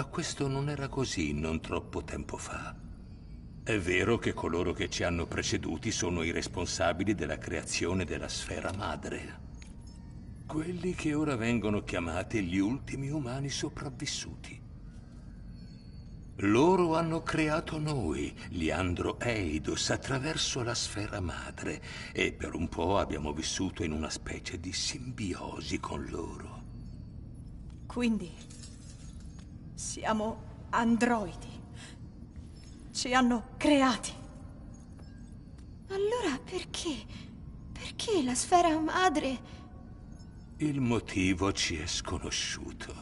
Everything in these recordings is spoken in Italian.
ma questo non era così non troppo tempo fa. È vero che coloro che ci hanno preceduti sono i responsabili della creazione della sfera madre. Quelli che ora vengono chiamati gli ultimi umani sopravvissuti. Loro hanno creato noi, gli Eidos, attraverso la sfera madre e per un po' abbiamo vissuto in una specie di simbiosi con loro. Quindi siamo androidi. Ci hanno creati. Allora perché? Perché la sfera madre... Il motivo ci è sconosciuto.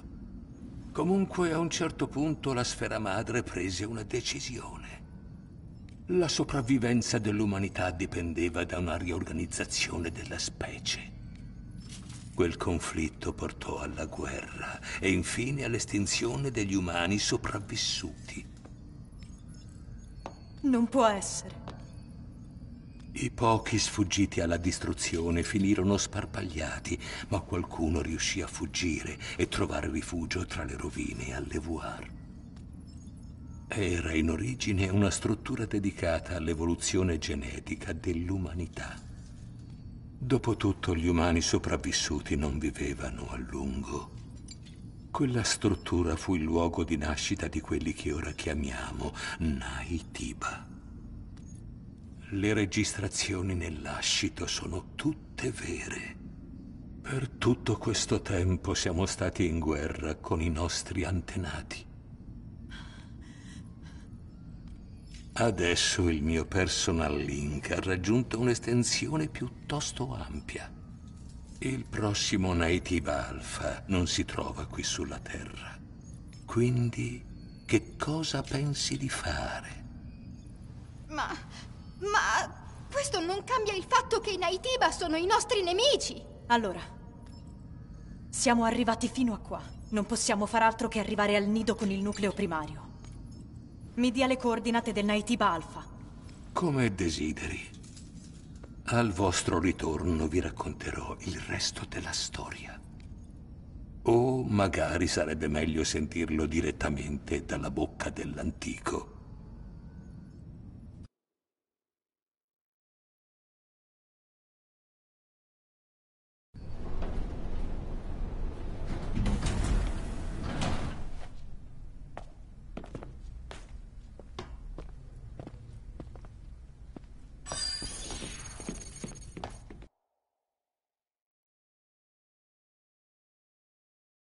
Comunque a un certo punto la sfera madre prese una decisione. La sopravvivenza dell'umanità dipendeva da una riorganizzazione della specie. Quel conflitto portò alla guerra e infine all'estinzione degli umani sopravvissuti. Non può essere. I pochi sfuggiti alla distruzione finirono sparpagliati, ma qualcuno riuscì a fuggire e trovare rifugio tra le rovine all'Evoir. Era in origine una struttura dedicata all'evoluzione genetica dell'umanità. Dopotutto gli umani sopravvissuti non vivevano a lungo. Quella struttura fu il luogo di nascita di quelli che ora chiamiamo Naitiba. Le registrazioni nell'ascito sono tutte vere. Per tutto questo tempo siamo stati in guerra con i nostri antenati. Adesso il mio personal link ha raggiunto un'estensione piuttosto ampia. Il prossimo Native Alpha non si trova qui sulla Terra. Quindi, che cosa pensi di fare? Ma... ma... questo non cambia il fatto che i Naitiba sono i nostri nemici! Allora, siamo arrivati fino a qua. Non possiamo far altro che arrivare al nido con il nucleo primario. Mi dia le coordinate del Naitiba Alpha. Come desideri. Al vostro ritorno vi racconterò il resto della storia. O magari sarebbe meglio sentirlo direttamente dalla bocca dell'antico.